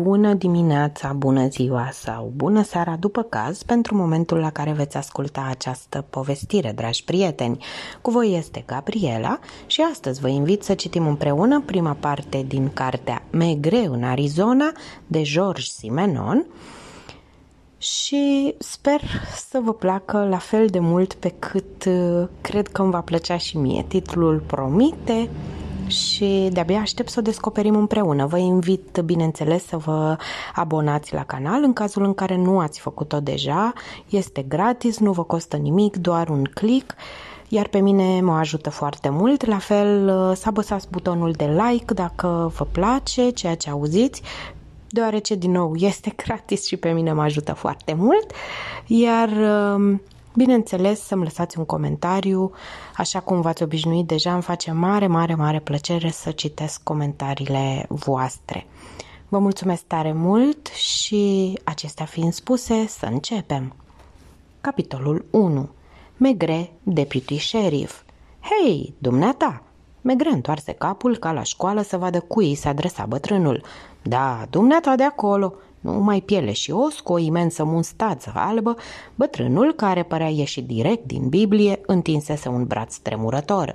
bună dimineața, bună ziua sau bună seara după caz pentru momentul la care veți asculta această povestire, dragi prieteni. Cu voi este Gabriela și astăzi vă invit să citim împreună prima parte din cartea Megre în Arizona de George Simenon și sper să vă placă la fel de mult pe cât uh, cred că îmi va plăcea și mie. Titlul promite și de-abia aștept să o descoperim împreună. Vă invit, bineînțeles, să vă abonați la canal în cazul în care nu ați făcut-o deja. Este gratis, nu vă costă nimic, doar un click iar pe mine mă ajută foarte mult. La fel, să apăsați butonul de like dacă vă place ceea ce auziți, deoarece, din nou, este gratis și pe mine mă ajută foarte mult. Iar um, Bineînțeles, să-mi lăsați un comentariu, așa cum v-ați obișnuit deja, îmi face mare, mare, mare plăcere să citesc comentariile voastre. Vă mulțumesc tare mult și, acestea fiind spuse, să începem. Capitolul 1. Megre, deputy sheriff. Hei, dumneata! Megre întoarse capul ca la școală să vadă cui i se adresa bătrânul. Da, dumneata de acolo numai piele și os cu o imensă mustață albă, bătrânul, care părea ieșit direct din Biblie, întinsese un braț tremurător.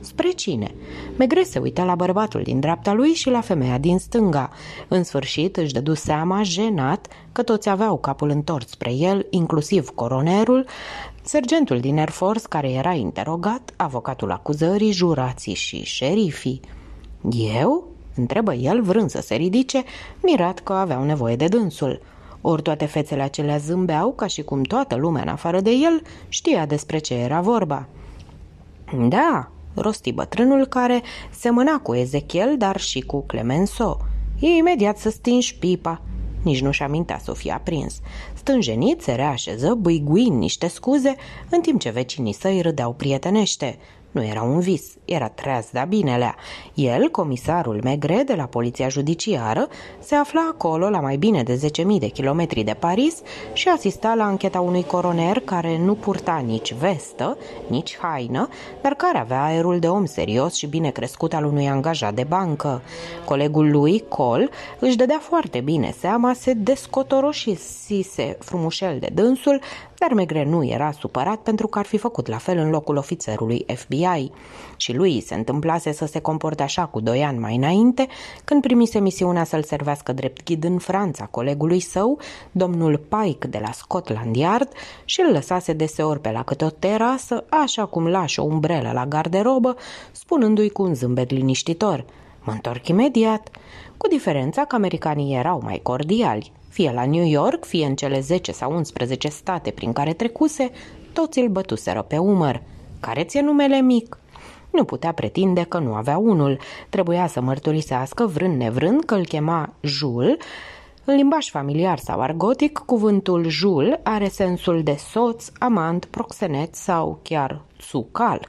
Spre cine? Megre se uită la bărbatul din dreapta lui și la femeia din stânga. În sfârșit își dădu seama, jenat, că toți aveau capul întors spre el, inclusiv coronerul, sergentul din Air Force care era interogat, avocatul acuzării, jurații și șerifii. Eu?" Întrebă el, vrând să se ridice, mirat că aveau nevoie de dânsul. Ori toate fețele acelea zâmbeau, ca și cum toată lumea în afară de el știa despre ce era vorba. Da, rosti bătrânul care semăna cu Ezechiel, dar și cu Clemenso. E imediat să stingi pipa. Nici nu-și amintea să o fie aprins. Stânjenit se reașeză, băiguind niște scuze, în timp ce vecinii săi râdeau prietenește. Nu era un vis, era de binelea. El, comisarul Megre de la Poliția Judiciară, se afla acolo la mai bine de 10.000 de kilometri de Paris și asista la ancheta unui coroner care nu purta nici vestă, nici haină, dar care avea aerul de om serios și bine crescut al unui angajat de bancă. Colegul lui, Col, își dădea foarte bine seama, se descotoroșise frumușel de dânsul, Vermegre nu era supărat pentru că ar fi făcut la fel în locul ofițerului FBI și lui se întâmplase să se comporte așa cu doi ani mai înainte, când primise misiunea să-l servească drept ghid în Franța colegului său, domnul Pike de la Scotland Yard, și îl lăsase deseori pe la câte o terasă, așa cum lași o umbrelă la garderobă, spunându-i cu un zâmbet liniștitor – Mă întorc imediat, cu diferența că americanii erau mai cordiali. Fie la New York, fie în cele 10 sau 11 state prin care trecuse, toți îl bătuseră pe umăr. Care ți-e numele mic? Nu putea pretinde că nu avea unul. Trebuia să mărturisească vrând nevrând că îl chema Jul. În limbaj familiar sau argotic, cuvântul Jul are sensul de soț, amant, proxenet sau chiar sucal.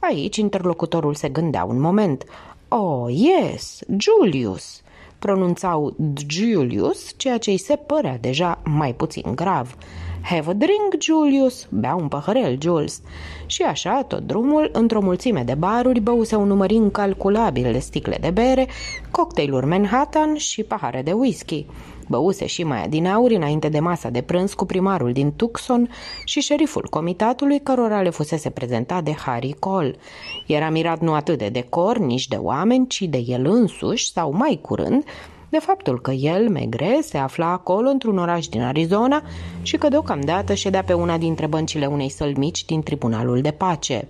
Aici interlocutorul se gândea un moment. Oh, yes, Julius, pronunțau Julius, ceea ce îi se părea deja mai puțin grav. Have a drink, Julius, bea un păhărel, Jules. Și așa, tot drumul, într-o mulțime de baruri, băuse un număr incalculabil de sticle de bere, cocktailuri Manhattan și pahare de whisky băuse și mai adinauri înainte de masa de prânz cu primarul din Tucson și șeriful comitatului cărora le fusese prezentat de Harry Cole. Era mirat nu atât de decor, nici de oameni, ci de el însuși sau mai curând de faptul că el, Megre, se afla acolo într-un oraș din Arizona și că deocamdată ședea pe una dintre băncile unei săli mici din Tribunalul de Pace.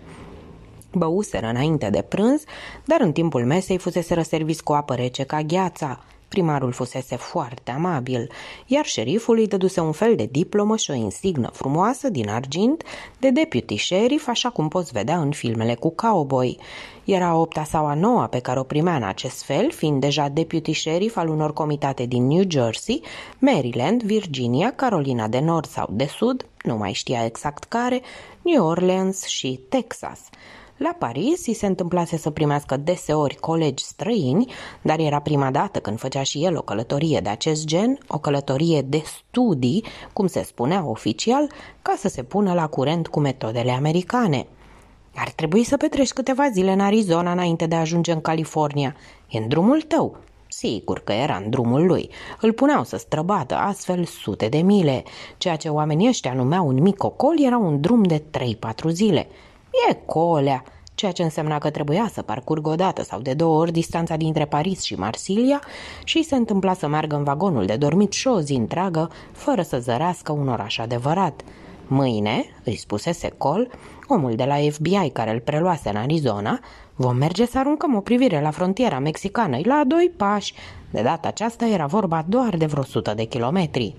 Băuseră înainte de prânz, dar în timpul mesei fusese răserviți cu apă rece ca gheața. Primarul fusese foarte amabil, iar șeriful îi dăduse un fel de diplomă și o insignă frumoasă din argint de deputy sheriff, așa cum poți vedea în filmele cu cowboy. Era a opta sau a noua pe care o primea în acest fel, fiind deja deputy sheriff al unor comitate din New Jersey, Maryland, Virginia, Carolina de Nord sau de Sud, nu mai știa exact care, New Orleans și Texas. La Paris îi se întâmplase să primească deseori colegi străini, dar era prima dată când făcea și el o călătorie de acest gen, o călătorie de studii, cum se spunea oficial, ca să se pună la curent cu metodele americane. Ar trebui să petrești câteva zile în Arizona înainte de a ajunge în California. E în drumul tău. Sigur că era în drumul lui. Îl puneau să străbată astfel sute de mile. Ceea ce oamenii ăștia numeau un mic ocol era un drum de 3-4 zile. E colea, ceea ce însemna că trebuia să parcurg o dată sau de două ori distanța dintre Paris și Marsilia și se întâmpla să meargă în vagonul de dormit și o zi întreagă, fără să zărească un oraș adevărat. Mâine, îi spusese Col, omul de la FBI care îl preluase în Arizona, vom merge să aruncăm o privire la frontiera mexicană, la doi pași. De data aceasta era vorba doar de vreo sută de kilometri.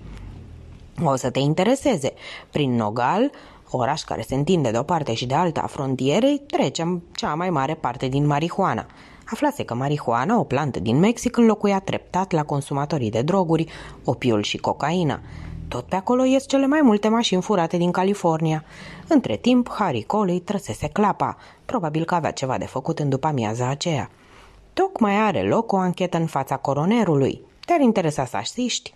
O să te intereseze. Prin Nogal, oraș care se întinde de o parte și de alta a frontierei, trecem cea mai mare parte din marihuana. Aflase că marihuana, o plantă din Mexic, înlocuia treptat la consumatorii de droguri, opiul și cocaina. Tot pe acolo ies cele mai multe mașini furate din California. Între timp, Harry Coley trăsese clapa. Probabil că avea ceva de făcut în după amiaza aceea. Tocmai are loc o anchetă în fața coronerului. Te-ar interesa să asiști?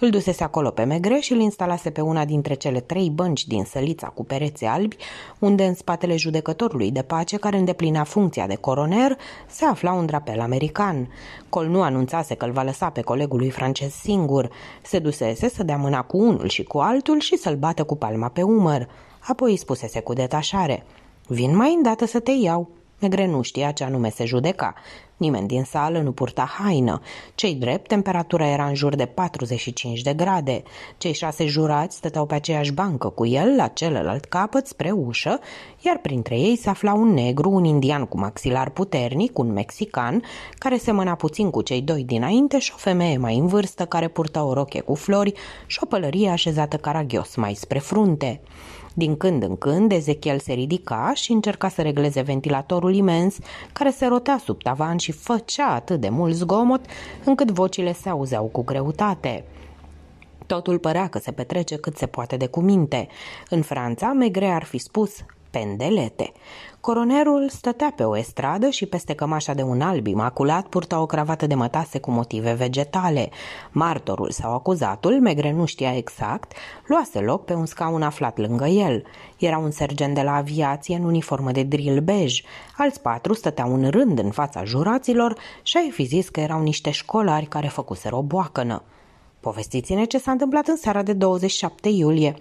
Îl dusese acolo pe Megre și îl instalase pe una dintre cele trei bănci din sălița cu pereți albi, unde în spatele judecătorului de pace, care îndeplinea funcția de coroner, se afla un drapel american. Col nu anunțase că îl va lăsa pe colegului francez singur. Se dusese să dea mâna cu unul și cu altul și să-l bată cu palma pe umăr. Apoi îi spusese cu detașare. Vin mai îndată să te iau. Negre nu știa ce anume se judeca. Nimeni din sală nu purta haină. Cei drept, temperatura era în jur de 45 de grade. Cei șase jurați stăteau pe aceeași bancă cu el, la celălalt capăt, spre ușă, iar printre ei se afla un negru, un indian cu maxilar puternic, un mexican, care semăna puțin cu cei doi dinainte și o femeie mai în vârstă care purta o roche cu flori și o pălărie așezată caragios mai spre frunte. Din când în când, Ezechiel se ridica și încerca să regleze ventilatorul imens, care se rotea sub tavan și făcea atât de mult zgomot, încât vocile se auzeau cu greutate. Totul părea că se petrece cât se poate de cuminte. În Franța, Megre ar fi spus pendelete. Coronerul stătea pe o estradă și peste cămașa de un alb imaculat purta o cravată de mătase cu motive vegetale. Martorul sau acuzatul, Megre nu știa exact, luase loc pe un scaun aflat lângă el. Era un sergent de la aviație în uniformă de drill bej. Alți patru stăteau în rând în fața juraților și ai fi zis că erau niște școlari care făcuseră o boacănă. Povestiți-ne ce s-a întâmplat în seara de 27 iulie.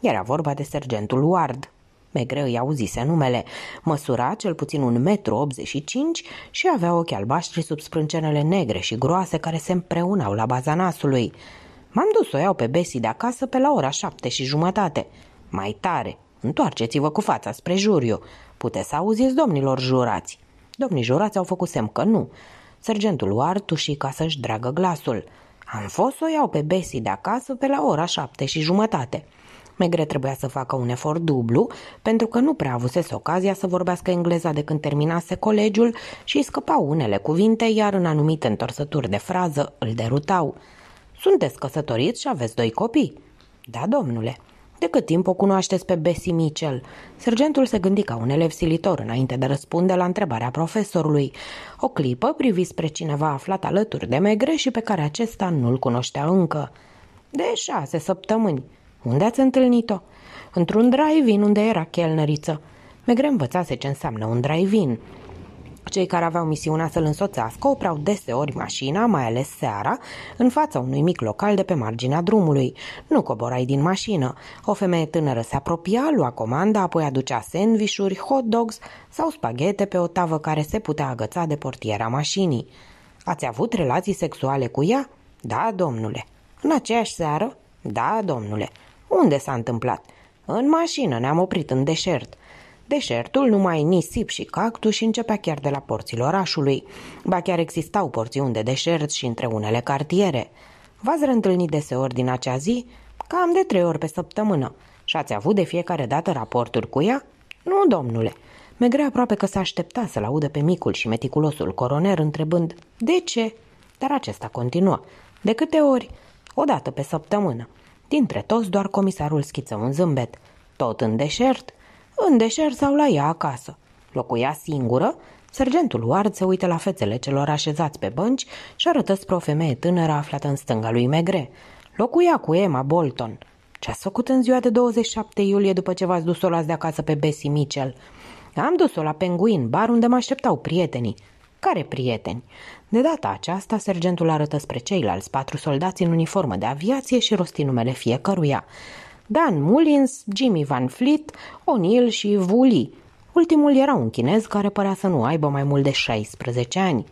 Era vorba de sergentul Ward. Megre îi auzise numele. Măsura cel puțin un metru optzeci și avea ochi albaștri sub sprâncenele negre și groase care se împreunau la baza nasului. M-am dus să o iau pe Besi de acasă pe la ora șapte și jumătate. Mai tare, întoarceți-vă cu fața spre juriu. Puteți să auziți domnilor jurați. Domnii jurați au făcut semn că nu. Sergentul Ward și ca să-și dragă glasul. Am fost să o iau pe Besi de acasă pe la ora șapte și jumătate. Megre trebuia să facă un efort dublu, pentru că nu prea avusese ocazia să vorbească engleza de când terminase colegiul și îi scăpau unele cuvinte, iar în anumite întorsături de frază îl derutau. Sunteți căsătoriți și aveți doi copii?" Da, domnule." De cât timp o cunoașteți pe Bessie Mitchell? Sergentul se gândi ca un elev silitor înainte de răspunde la întrebarea profesorului. O clipă privi spre cineva aflat alături de Megre și pe care acesta nu-l cunoștea încă. De șase săptămâni. Unde ați întâlnit-o? Într-un drive-in unde era chelneriță. Megre învățase ce înseamnă un drive-in. Cei care aveau misiunea să-l însoțească opreau deseori mașina, mai ales seara, în fața unui mic local de pe marginea drumului. Nu coborai din mașină. O femeie tânără se apropia, lua comanda, apoi aducea sandvișuri, hot dogs sau spaghete pe o tavă care se putea agăța de portiera mașinii. Ați avut relații sexuale cu ea? Da, domnule. În aceeași seară? Da, domnule. Unde s-a întâmplat? În mașină, ne-am oprit în deșert. Deșertul, numai nisip și cactus și începea chiar de la porțile orașului. Ba chiar existau porțiuni de deșert și între unele cartiere. V-ați reîntâlnit deseori din acea zi? Cam de trei ori pe săptămână. Și ați avut de fiecare dată raporturi cu ea? Nu, domnule. Megre aproape că s-a aștepta să-l audă pe micul și meticulosul coroner întrebând De ce? Dar acesta continuă. De câte ori? O dată pe săptămână. Dintre toți, doar comisarul schiță un zâmbet. Tot în deșert? În deșert sau la ea acasă. Locuia singură? Sergentul Ward se uită la fețele celor așezați pe bănci și arătă spre o femeie tânără aflată în stânga lui Megre. Locuia cu Emma Bolton. Ce-ați făcut în ziua de 27 iulie după ce v-ați dus-o de acasă pe Bessie Mitchell? Am dus-o la Penguin, bar unde mă așteptau prietenii. Care prieteni? De data aceasta, sergentul arătă spre ceilalți patru soldați în uniformă de aviație și rosti numele fiecăruia. Dan Mullins, Jimmy Van Fleet, O'Neill și Vuli. Ultimul era un chinez care părea să nu aibă mai mult de 16 ani.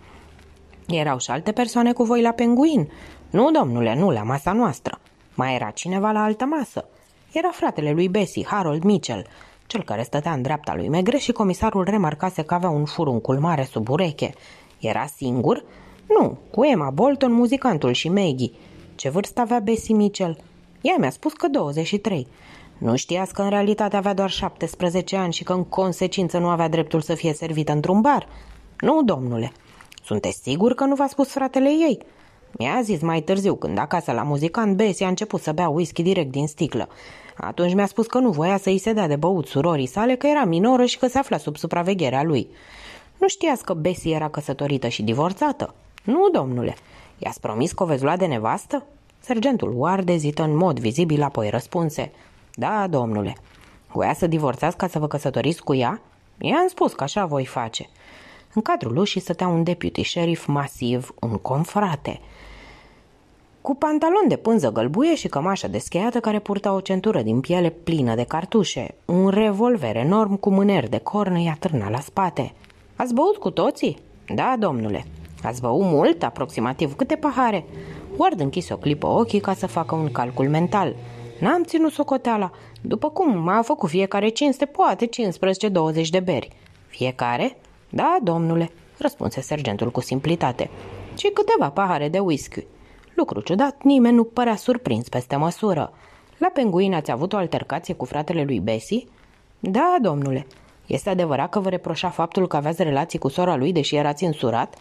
Erau și alte persoane cu voi la penguin. Nu, domnule, nu, la masa noastră. Mai era cineva la altă masă. Era fratele lui Bessie, Harold Mitchell. Cel care stătea în dreapta lui Megre și comisarul remarcase că avea un furuncul mare sub ureche. Era singur? Nu, cu Emma Bolton, muzicantul și Maggie. Ce vârstă avea Bessie Mitchell? Ea mi-a spus că 23. Nu știa că în realitate avea doar 17 ani și că în consecință nu avea dreptul să fie servită într-un bar? Nu, domnule. Sunteți sigur că nu v-a spus fratele ei? Mi-a zis mai târziu, când acasă la muzicant, Bessie a început să bea whisky direct din sticlă. Atunci mi-a spus că nu voia să îi se dea de băut surorii sale, că era minoră și că se afla sub supravegherea lui. Nu știați că Bessie era căsătorită și divorțată? Nu, domnule. I-ați promis că o veți lua de nevastă? Sergentul Ward ezită în mod vizibil, apoi răspunse. Da, domnule. Voia să divorțați ca să vă căsătoriți cu ea? I-am spus că așa voi face. În cadrul ușii stătea un deputy sheriff masiv, un confrate – cu pantaloni de pânză gălbuie și cămașă descheiată care purta o centură din piele plină de cartușe. Un revolver enorm cu mâner de corn îi atârna la spate. Ați băut cu toții?" Da, domnule." Ați băut mult? Aproximativ câte pahare?" Ward închis o clipă ochii ca să facă un calcul mental. N-am ținut socoteala. După cum m-a făcut fiecare cinste, poate 15-20 de beri. Fiecare? Da, domnule, răspunse sergentul cu simplitate. Și câteva pahare de whisky. Lucru ciudat, nimeni nu părea surprins peste măsură. La penguin ați avut o altercație cu fratele lui Bessie? Da, domnule. Este adevărat că vă reproșa faptul că aveați relații cu sora lui, deși erați însurat?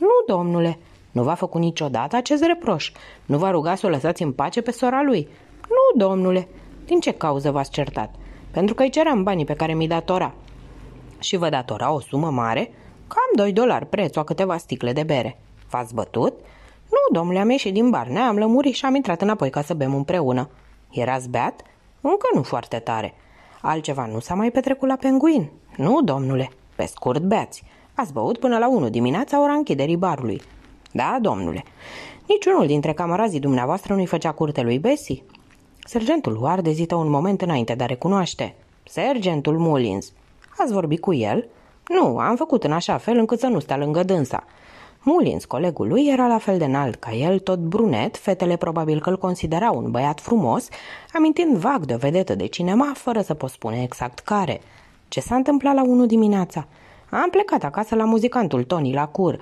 Nu, domnule. Nu v-a făcut niciodată acest reproș. Nu v-a rugat să o lăsați în pace pe sora lui. Nu, domnule. Din ce cauză v-ați certat? Pentru că îi ceream banii pe care mi-i datora. Și vă datora o sumă mare? Cam 2 dolari preț o câteva sticle de bere. V-ați bătut? Nu, domnule, am ieșit din bar, ne-am lămurit și am intrat înapoi ca să bem împreună. Era zbeat? Încă nu foarte tare. Altceva nu s-a mai petrecut la penguin. Nu, domnule, pe scurt beați. Ați băut până la 1 dimineața ora închiderii barului. Da, domnule. Niciunul dintre camarazii dumneavoastră nu-i făcea curte lui Bessie? Sergentul Ward ezită un moment înainte de a recunoaște. Sergentul Mullins. Ați vorbit cu el? Nu, am făcut în așa fel încât să nu stea lângă dânsa. Mulins, colegul lui, era la fel de înalt ca el, tot brunet, fetele probabil că îl considerau un băiat frumos, amintind vag de o vedetă de cinema, fără să pot spune exact care. Ce s-a întâmplat la unul dimineața? Am plecat acasă la muzicantul Tony la cur.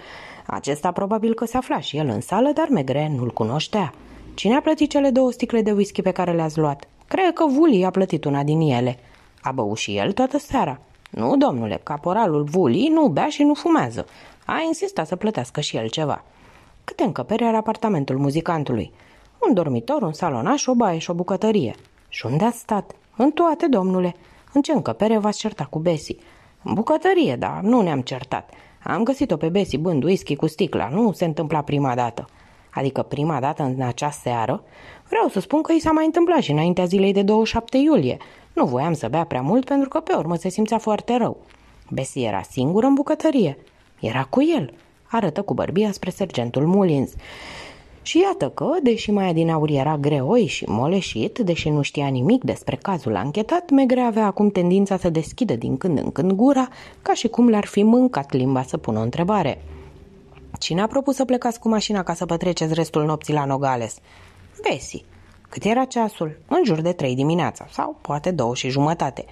Acesta probabil că se afla și el în sală, dar Megre nu-l cunoștea. Cine a plătit cele două sticle de whisky pe care le-ați luat? Cred că Vuli a plătit una din ele. A băut și el toată seara. Nu, domnule, caporalul Vuli nu bea și nu fumează. A insistat să plătească și el ceva. Câte încăpere are apartamentul muzicantului? Un dormitor, un salonaș, o baie și o bucătărie. Și unde ați stat? În toate, domnule. În ce încăpere v-ați certat cu Besi? În bucătărie, dar nu ne-am certat. Am găsit-o pe Besi bând whisky cu sticla, nu se întâmpla prima dată. Adică prima dată în acea seară, vreau să spun că i s-a mai întâmplat și înaintea zilei de 27 iulie. Nu voiam să bea prea mult pentru că pe urmă se simțea foarte rău. Besi era singură în bucătărie. Era cu el, arătă cu bărbia spre sergentul Mullins. Și iată că, deși mai aur era greoi și moleșit, deși nu știa nimic despre cazul anchetat, Megre avea acum tendința să deschidă din când în când gura, ca și cum le-ar fi mâncat limba să pună o întrebare. Cine a propus să plecați cu mașina ca să petreceți restul nopții la Nogales? Bessie. Cât era ceasul? În jur de trei dimineața, sau poate două și jumătate.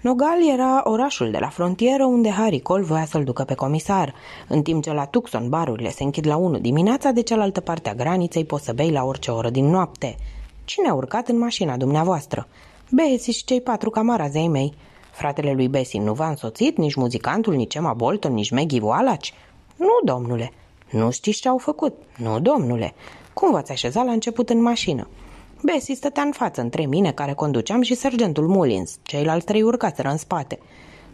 Nogal era orașul de la frontieră unde Harry Cole voia să-l ducă pe comisar, în timp ce la Tucson barurile se închid la 1 dimineața, de cealaltă parte a graniței poți să bei la orice oră din noapte. Cine a urcat în mașina dumneavoastră? Beți și cei patru camarazei mei. Fratele lui Bessie nu v-a însoțit nici muzicantul, nici Emma Bolton, nici Maggie Wallach? Nu, domnule. Nu știți ce au făcut? Nu, domnule. Cum v-ați așezat la început în mașină? Bessie stătea în față, între mine, care conduceam, și sergentul Mullins. Ceilalți trei urcaseră în spate.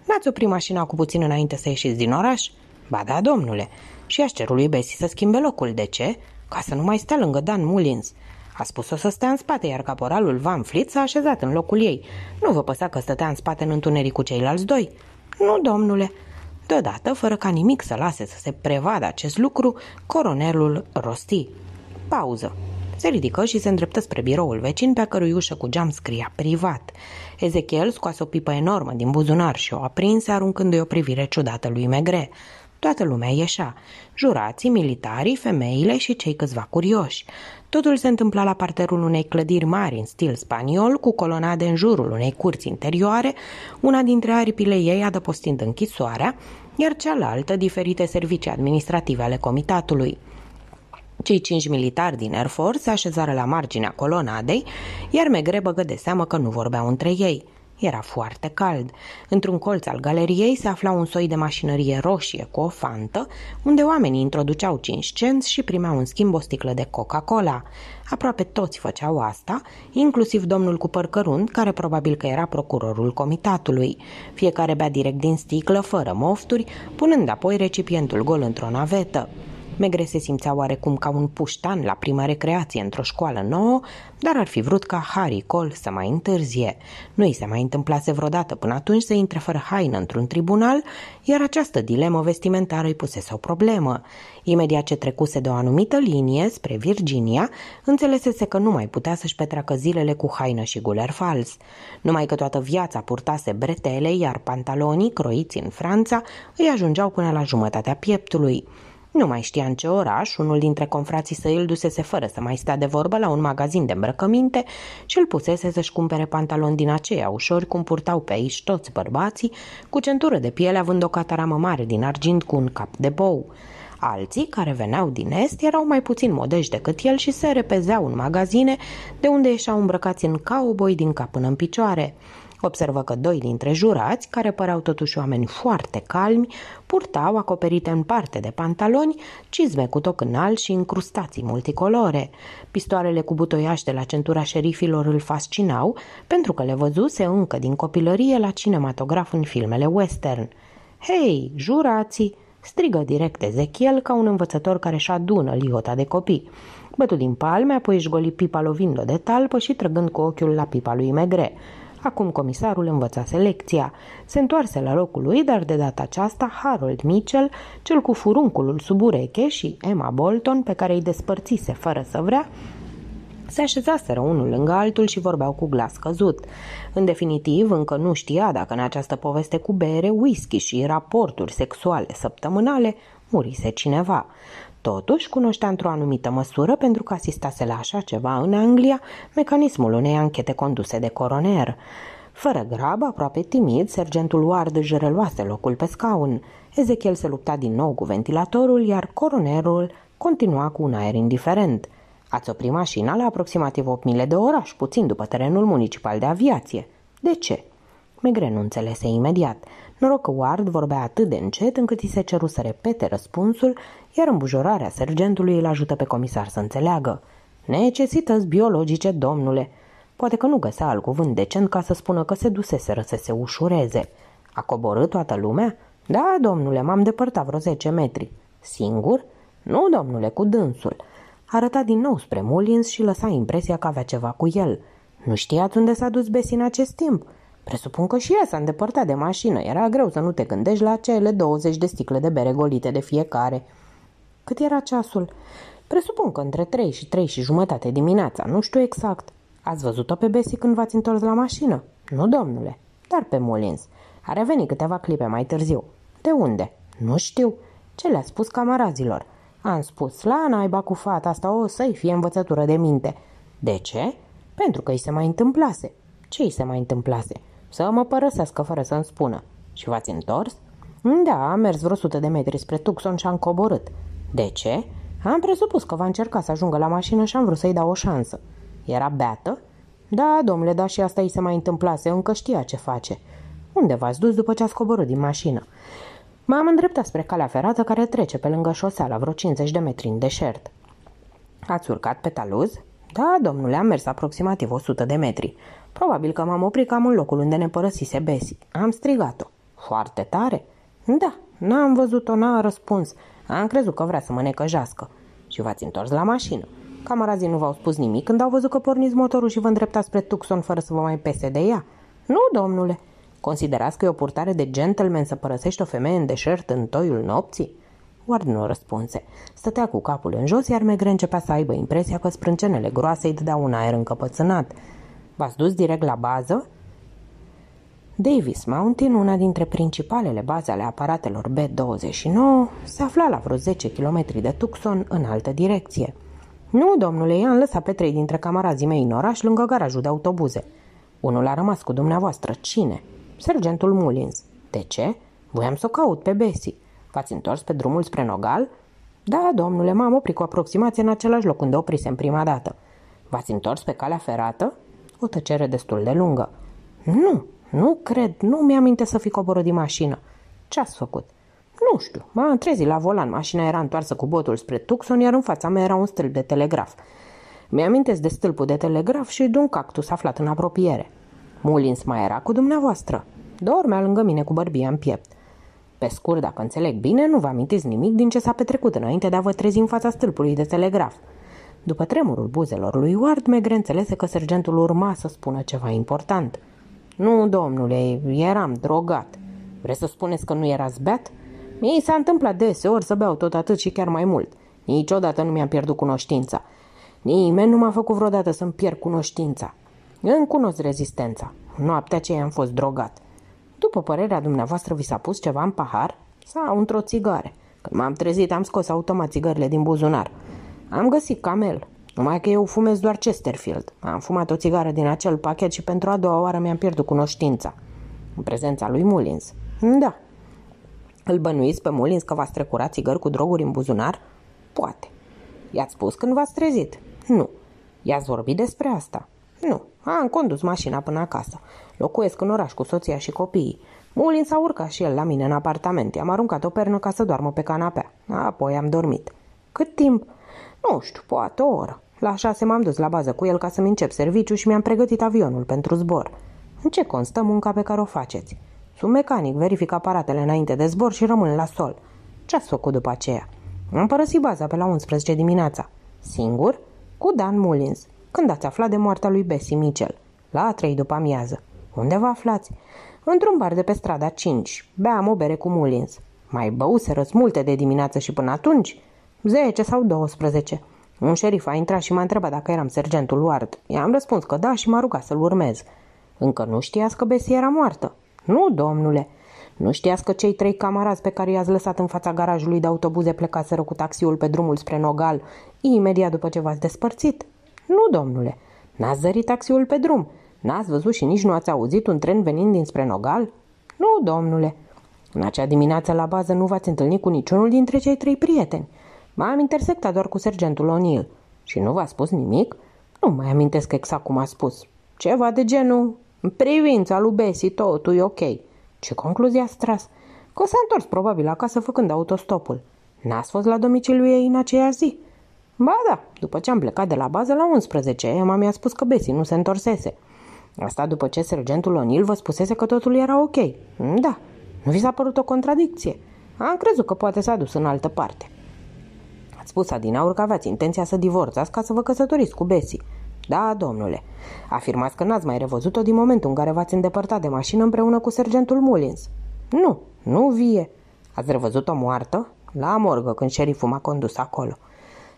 N-ați oprit mașina cu puțin înainte să ieșiți din oraș? Ba da, domnule. Și aș cerul lui Bessie să schimbe locul. De ce? Ca să nu mai stea lângă Dan Mullins. A spus-o să stea în spate, iar caporalul Van Flit s-a așezat în locul ei. Nu vă păsa că stătea în spate în întuneric cu ceilalți doi? Nu, domnule. Deodată, fără ca nimic să lase să se prevadă acest lucru, coronelul rosti. Pauză. Se ridică și se îndreptă spre biroul vecin pe a cărui ușă cu geam scria privat. Ezechiel scoase o pipă enormă din buzunar și o aprinse aruncându-i o privire ciudată lui Megre. Toată lumea ieșea, jurații, militarii, femeile și cei câțiva curioși. Totul se întâmpla la parterul unei clădiri mari în stil spaniol, cu colonade în jurul unei curți interioare, una dintre aripile ei adăpostind închisoarea, iar cealaltă diferite servicii administrative ale comitatului. Cei cinci militari din Air Force se așezară la marginea colonadei, iar Megre băgă de seamă că nu vorbeau între ei. Era foarte cald. Într-un colț al galeriei se afla un soi de mașinărie roșie cu o fantă, unde oamenii introduceau cinci cenți și primeau în schimb o sticlă de Coca-Cola. Aproape toți făceau asta, inclusiv domnul cu păr cărunt, care probabil că era procurorul comitatului. Fiecare bea direct din sticlă, fără mofturi, punând apoi recipientul gol într-o navetă. Megre se simțea oarecum ca un puștan la prima recreație într-o școală nouă, dar ar fi vrut ca Harry Cole să mai întârzie. Nu i se mai întâmplase vreodată până atunci să intre fără haină într-un tribunal, iar această dilemă vestimentară îi pusese o problemă. Imediat ce trecuse de o anumită linie spre Virginia, înțelesese că nu mai putea să-și petreacă zilele cu haină și guler fals. Numai că toată viața purtase bretele, iar pantalonii croiți în Franța îi ajungeau până la jumătatea pieptului. Nu mai știa în ce oraș, unul dintre confrații săi îl dusese fără să mai stea de vorbă la un magazin de îmbrăcăminte și îl pusese să-și cumpere pantaloni din aceia ușori cum purtau pe aici toți bărbații, cu centură de piele având o cataramă mare din argint cu un cap de bou. Alții, care veneau din est, erau mai puțin modești decât el și se repezeau în magazine, de unde ieșeau îmbrăcați în cowboy din cap până în picioare. Observă că doi dintre jurați, care păreau totuși oameni foarte calmi, purtau, acoperite în parte de pantaloni, cizme cu toc înalt și incrustații multicolore. Pistoarele cu butoiași de la centura șerifilor îl fascinau, pentru că le văzuse încă din copilărie la cinematograf în filmele western. Hei, jurații!" strigă direct Ezechiel ca un învățător care își adună liota de copii. Bătu din palme, apoi își goli pipa lovind-o de talpă și trăgând cu ochiul la pipa lui Megre. Acum comisarul învățase lecția. Se întoarse la locul lui, dar de data aceasta Harold Mitchell, cel cu furunculul sub ureche și Emma Bolton, pe care îi despărțise fără să vrea, se așezaseră unul lângă altul și vorbeau cu glas căzut. În definitiv, încă nu știa dacă în această poveste cu bere, whisky și raporturi sexuale săptămânale murise cineva. Totuși, cunoștea într-o anumită măsură, pentru că asistase la așa ceva în Anglia, mecanismul unei anchete conduse de coroner. Fără grabă, aproape timid, sergentul Ward își reluase locul pe scaun. Ezechiel se lupta din nou cu ventilatorul, iar coronerul continua cu un aer indiferent. Ați oprit mașina la aproximativ 8 mile de oraș, puțin după terenul municipal de aviație. De ce? Megre nu înțelese imediat. Noroc că Ward vorbea atât de încet încât i se ceru să repete răspunsul, iar îmbujorarea sergentului îl ajută pe comisar să înțeleagă. Necesități biologice, domnule. Poate că nu găsea alt cuvânt decent ca să spună că se duseseră să se ușureze. A coborât toată lumea? Da, domnule, m-am depărtat vreo 10 metri. Singur? Nu, domnule, cu dânsul. Arăta din nou spre Mullins și lăsa impresia că avea ceva cu el. Nu știați unde s-a dus Besin acest timp? Presupun că și ea s-a îndepărtat de mașină. Era greu să nu te gândești la cele 20 de sticle de bere golite de fiecare. Cât era ceasul? Presupun că între 3 și 3 și jumătate dimineața, nu știu exact. Ați văzut-o pe Besi când v-ați întors la mașină? Nu, domnule, dar pe Molins. A revenit câteva clipe mai târziu. De unde? Nu știu. Ce le-a spus camarazilor? Am spus, la naiba cu fata asta o să-i fie învățătură de minte. De ce? Pentru că îi se mai întâmplase. Ce îi se mai întâmplase? să mă părăsească fără să-mi spună. Și v-ați întors? Da, am mers vreo sută de metri spre Tucson și am coborât. De ce? Am presupus că va încerca să ajungă la mașină și am vrut să-i dau o șansă. Era beată? Da, domnule, dar și asta îi se mai întâmplase, încă știa ce face. Unde v-ați dus după ce ați coborât din mașină? M-am îndreptat spre calea ferată care trece pe lângă șosea la vreo 50 de metri în deșert. Ați urcat pe taluz? Da, domnule, am mers aproximativ 100 de metri. Probabil că m-am oprit cam în locul unde ne părăsise Besi. Am strigat-o. Foarte tare? Da, n-am văzut-o, n-a răspuns. Am crezut că vrea să mă necăjească. Și v-ați întors la mașină. Camarazii nu v-au spus nimic când au văzut că porniți motorul și vă îndreptați spre Tucson fără să vă mai pese de ea. Nu, domnule. Considerați că e o purtare de gentleman să părăsești o femeie în deșert în toiul nopții? Ward nu răspunse. Stătea cu capul în jos, iar Megre începea să aibă impresia că sprâncenele groase îi dădeau un aer încăpățânat. V-ați dus direct la bază? Davis Mountain, una dintre principalele baze ale aparatelor B-29, se afla la vreo 10 km de Tucson în altă direcție. Nu, domnule, i-am lăsat pe trei dintre camarazii mei în oraș, lângă garajul de autobuze. Unul a rămas cu dumneavoastră. Cine? Sergentul Mullins. De ce? Voiam să o caut pe Bessie. V-ați întors pe drumul spre Nogal? Da, domnule, m-am oprit cu aproximație în același loc unde oprisem prima dată. V-ați întors pe calea ferată? o tăcere destul de lungă. Nu, nu cred, nu mi-aminte să fi coborât din mașină. Ce ați făcut? Nu știu, m-am trezit la volan, mașina era întoarsă cu botul spre Tucson, iar în fața mea era un stâlp de telegraf. Mi-amintesc de stâlpul de telegraf și de un cactus aflat în apropiere. Mulins mai era cu dumneavoastră. Dormea lângă mine cu bărbia în piept. Pe scurt, dacă înțeleg bine, nu vă amintiți nimic din ce s-a petrecut înainte de a vă trezi în fața stâlpului de telegraf – după tremurul buzelor lui Ward, Megre înțelese că sergentul urma să spună ceva important. Nu, domnule, eram drogat. Vreți să spuneți că nu erați beat? Mi s-a întâmplat deseori să beau tot atât și chiar mai mult. Niciodată nu mi-am pierdut cunoștința. Nimeni nu m-a făcut vreodată să-mi pierd cunoștința. Îmi cunosc rezistența. Noaptea aceea am fost drogat. După părerea dumneavoastră, vi s-a pus ceva în pahar sau într-o țigare? Când m-am trezit, am scos automat țigările din buzunar. Am găsit camel, numai că eu fumez doar Chesterfield. Am fumat o țigară din acel pachet și pentru a doua oară mi-am pierdut cunoștința. În prezența lui Mullins. Da. Îl bănuiți pe Mullins că v a strecurat țigări cu droguri în buzunar? Poate. I-ați spus când v-ați trezit? Nu. I-ați vorbit despre asta? Nu. Am condus mașina până acasă. Locuiesc în oraș cu soția și copiii. Mulin s-a urcat și el la mine în apartament. I-am aruncat o pernă ca să doarmă pe canapea. Apoi am dormit. Cât timp? Nu știu, poate o oră. La șase m-am dus la bază cu el ca să-mi încep serviciu și mi-am pregătit avionul pentru zbor. În ce constă munca pe care o faceți? Sunt mecanic, verific aparatele înainte de zbor și rămân la sol. Ce ați făcut după aceea? Am părăsit baza pe la 11 dimineața. Singur? Cu Dan Mullins. Când ați aflat de moartea lui Bessie Mitchell? La trei după amiază. Unde vă aflați? Într-un bar de pe strada 5. Beam o bere cu Mullins. Mai băuserăți multe de dimineață și până atunci? 10 sau 12. Un șerif a intrat și m-a întrebat dacă eram sergentul Ward. I-am răspuns că da și m-a rugat să-l urmez. Încă nu știați că Bessie era moartă? Nu, domnule. Nu știați că cei trei camarazi pe care i-ați lăsat în fața garajului de autobuze plecaseră cu taxiul pe drumul spre Nogal, imediat după ce v-ați despărțit? Nu, domnule. N-ați zărit taxiul pe drum? N-ați văzut și nici nu ați auzit un tren venind dinspre Nogal? Nu, domnule. În acea dimineață la bază nu v-ați întâlnit cu niciunul dintre cei trei prieteni. M-am intersectat doar cu sergentul O'Neill. Și nu v-a spus nimic? Nu mai amintesc exact cum a spus. Ceva de genul, în privința lui Bessie totul e ok. Ce concluzie a tras? Că s-a întors probabil acasă făcând autostopul. N-ați fost la domiciliul ei în aceea zi? Ba da, după ce am plecat de la bază la 11, Emma mi-a spus că Bessie nu se întorsese. Asta după ce sergentul O'Neill vă spusese că totul era ok. Da, nu vi s-a părut o contradicție? Am crezut că poate s-a dus în altă parte. Ați spus adinaur că aveați intenția să divorțați ca să vă căsătoriți cu Besi. Da, domnule. Afirmați că n-ați mai revăzut-o din momentul în care v-ați îndepărtat de mașină împreună cu sergentul Mullins. Nu, nu vie. Ați revăzut-o moartă? La morgă, când șeriful m-a condus acolo.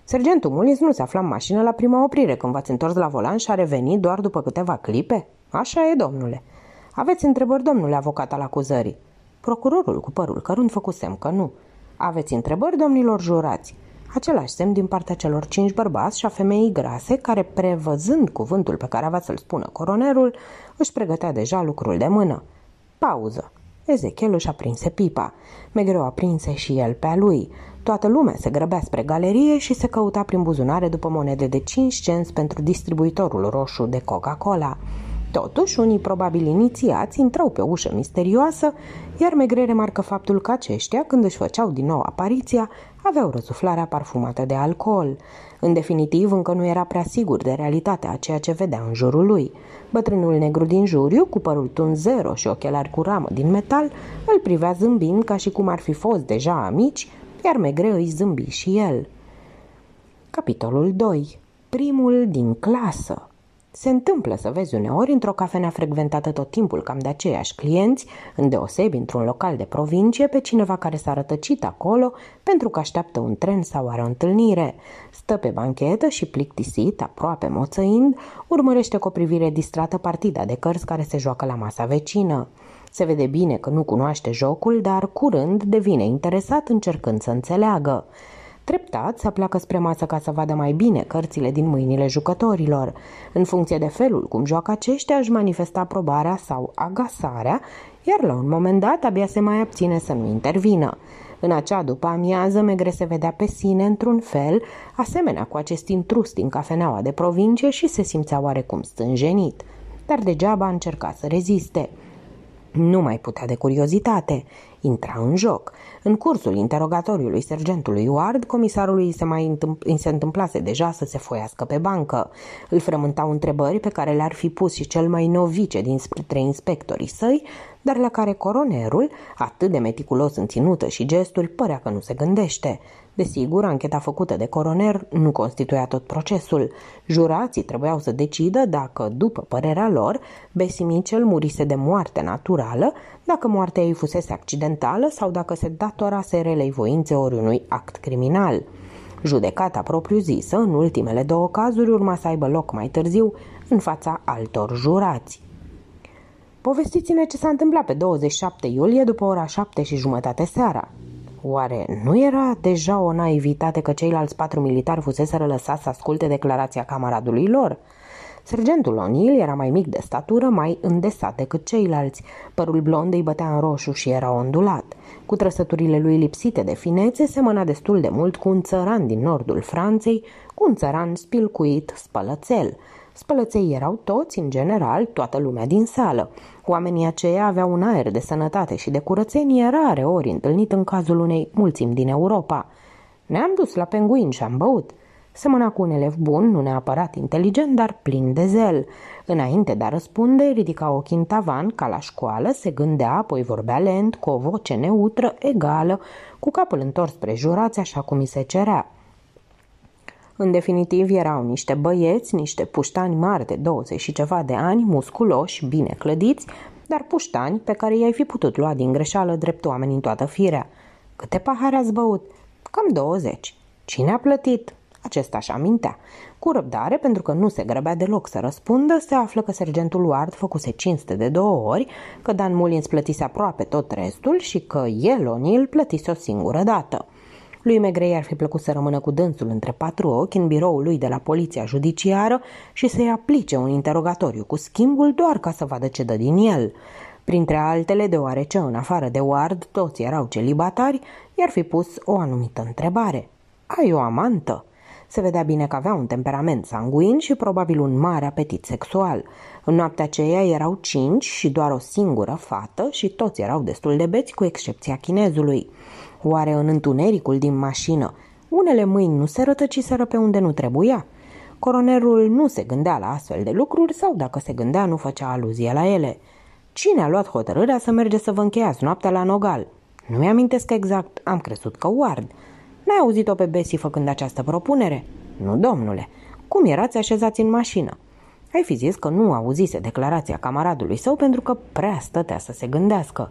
Sergentul Mullins nu se afla în mașină la prima oprire când v-ați întors la volan și a revenit doar după câteva clipe? Așa e, domnule. Aveți întrebări, domnule avocat al acuzării? Procurorul cu părul cărunt făcusem că nu. Aveți întrebări, domnilor jurați? Același semn din partea celor cinci bărbați și a femeii grase, care, prevăzând cuvântul pe care avea să-l spună coronerul, își pregătea deja lucrul de mână. Pauză. Ezechiel își aprinse pipa. Megreu aprinse și el pe-a lui. Toată lumea se grăbea spre galerie și se căuta prin buzunare după monede de 5 cenți pentru distribuitorul roșu de Coca-Cola. Totuși, unii probabil inițiați intrau pe ușă misterioasă, iar Megre remarcă faptul că aceștia, când își făceau din nou apariția, aveau răzuflarea parfumată de alcool. În definitiv, încă nu era prea sigur de realitatea a ceea ce vedea în jurul lui. Bătrânul negru din juriu, cu părul zero și ochelari cu ramă din metal, îl privea zâmbind ca și cum ar fi fost deja amici, iar Megre îi zâmbi și el. Capitolul 2. Primul din clasă se întâmplă să vezi uneori într-o cafenea frecventată tot timpul cam de aceiași clienți, îndeosebi într-un local de provincie, pe cineva care s-a rătăcit acolo pentru că așteaptă un tren sau are o întâlnire. Stă pe banchetă și plictisit, aproape moțăind, urmărește cu o privire distrată partida de cărți care se joacă la masa vecină. Se vede bine că nu cunoaște jocul, dar curând devine interesat încercând să înțeleagă. Treptat se pleacă spre masă ca să vadă mai bine cărțile din mâinile jucătorilor. În funcție de felul cum joacă aceștia, își manifesta aprobarea sau agasarea, iar la un moment dat abia se mai abține să nu intervină. În acea după amiază, Megre se vedea pe sine într-un fel, asemenea cu acest intrus din cafeneaua de provincie și se simțea oarecum stânjenit. Dar degeaba încerca să reziste. Nu mai putea de curiozitate intra în joc. În cursul interogatoriului sergentului Ward, comisarului se mai întâmpl- se întâmplase deja să se foiască pe bancă. Îl frământau întrebări pe care le-ar fi pus și cel mai novice dintre inspectorii săi, dar la care coronerul, atât de meticulos în ținută și gesturi, părea că nu se gândește. Desigur, ancheta făcută de coroner nu constituia tot procesul. Jurații trebuiau să decidă dacă, după părerea lor, Besimicel murise de moarte naturală, dacă moartea ei fusese accidentală sau dacă se datorase relei voințe oriunui act criminal. Judecata propriu-zisă, în ultimele două cazuri, urma să aibă loc mai târziu în fața altor jurați. Povestiți-ne ce s-a întâmplat pe 27 iulie după ora 7 și jumătate seara. Oare nu era deja o naivitate că ceilalți patru militari fuseseră lăsați să asculte declarația camaradului lor? Sergentul O'Neill era mai mic de statură, mai îndesat decât ceilalți. Părul blond îi bătea în roșu și era ondulat. Cu trăsăturile lui lipsite de finețe, semăna destul de mult cu un țăran din nordul Franței, cu un țăran spilcuit, spălățel – Spălăței erau toți, în general, toată lumea din sală. Oamenii aceia aveau un aer de sănătate și de curățenie rare ori întâlnit în cazul unei mulțimi din Europa. Ne-am dus la penguin și am băut. Semăna cu un elev bun, nu neapărat inteligent, dar plin de zel. Înainte de a răspunde, ridica ochii în tavan, ca la școală, se gândea, apoi vorbea lent, cu o voce neutră, egală, cu capul întors spre jurați, așa cum îi se cerea. În definitiv, erau niște băieți, niște puștani mari de 20 și ceva de ani, musculoși, bine clădiți, dar puștani pe care i-ai fi putut lua din greșeală drept oameni în toată firea. Câte pahare ați băut? Cam 20. Cine a plătit? Acesta și amintea. Cu răbdare, pentru că nu se grăbea deloc să răspundă, se află că sergentul Ward făcuse cinste de două ori, că Dan Mullins plătise aproape tot restul și că el, O'Neill, plătise o singură dată. Lui Megrei ar fi plăcut să rămână cu dânsul între patru ochi în biroul lui de la poliția judiciară și să-i aplice un interogatoriu cu schimbul doar ca să vadă ce dă din el. Printre altele, deoarece în afară de Ward toți erau celibatari, i-ar fi pus o anumită întrebare. Ai o amantă? Se vedea bine că avea un temperament sanguin și probabil un mare apetit sexual. În noaptea aceea erau cinci și doar o singură fată și toți erau destul de beți cu excepția chinezului. Oare în întunericul din mașină, unele mâini nu se rătăciseră pe unde nu trebuia? Coronerul nu se gândea la astfel de lucruri sau, dacă se gândea, nu făcea aluzie la ele. Cine a luat hotărârea să merge să vă încheiați noaptea la Nogal? Nu mi-amintesc exact, am crezut că Ward. N-ai auzit-o pe Bessie făcând această propunere? Nu, domnule. Cum erați așezați în mașină? Ai fi zis că nu auzise declarația camaradului său pentru că prea stătea să se gândească.